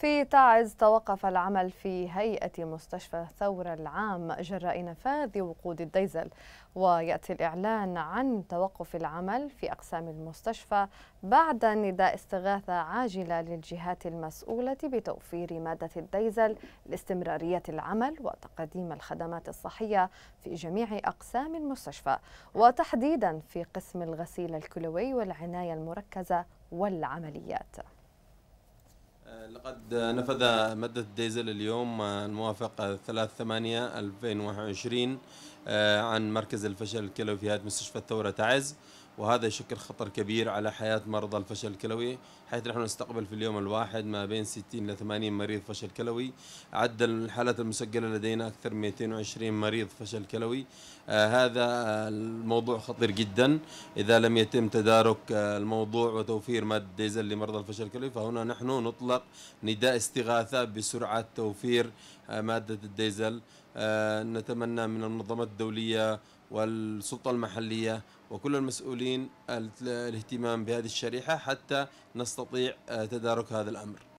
في تعز توقف العمل في هيئة مستشفى الثورة العام جراء نفاذ وقود الديزل ويأتي الإعلان عن توقف العمل في أقسام المستشفى بعد نداء استغاثة عاجلة للجهات المسؤولة بتوفير مادة الديزل لاستمرارية العمل وتقديم الخدمات الصحية في جميع أقسام المستشفى وتحديدا في قسم الغسيل الكلوي والعناية المركزة والعمليات آه، لقد نفذ مادة الديزل اليوم آه، الموافق 3 8 2021 عن مركز الفشل الكلوي في هذه مستشفى الثورة تعز وهذا يشكل خطر كبير على حياة مرضى الفشل الكلوي حيث نحن نستقبل في اليوم الواحد ما بين 60 ل 80 مريض فشل كلوي عد الحالات المسجلة لدينا أكثر من 220 مريض فشل كلوي آه، هذا الموضوع خطير جدا إذا لم يتم تدارك الموضوع وتوفير مادة ديزل لمرضى الفشل الكلوي فهنا نحن نطلق السابق نداء استغاثة بسرعة توفير آه، مادة الديزل آه، نتمنى من المنظمات الدولية والسلطة المحلية وكل المسؤولين الاهتمام بهذه الشريحة حتى نستطيع آه، تدارك هذا الأمر